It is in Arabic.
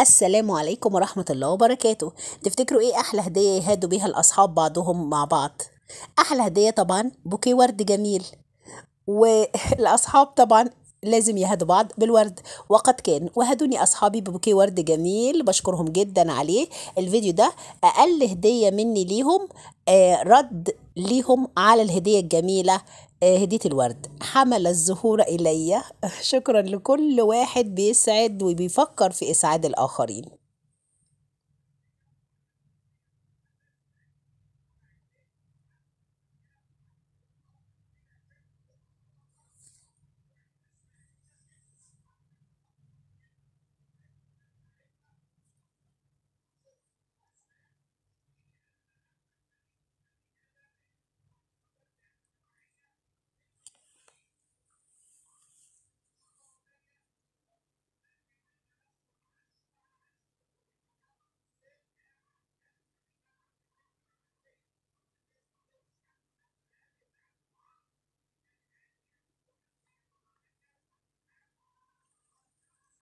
السلام عليكم ورحمة الله وبركاته تفتكروا ايه احلى هدية يهادوا بيها الاصحاب بعضهم مع بعض احلى هدية طبعا بوكي ورد جميل والاصحاب طبعا لازم يهدوا بعض بالورد وقد كان وهدوني اصحابي ببوكي ورد جميل بشكرهم جدا عليه الفيديو ده اقل هديه مني ليهم آه، رد ليهم على الهدية الجميلة آه، هدية الورد حمل الزهور إلي شكرا لكل واحد بيسعد وبيفكر في إسعاد الآخرين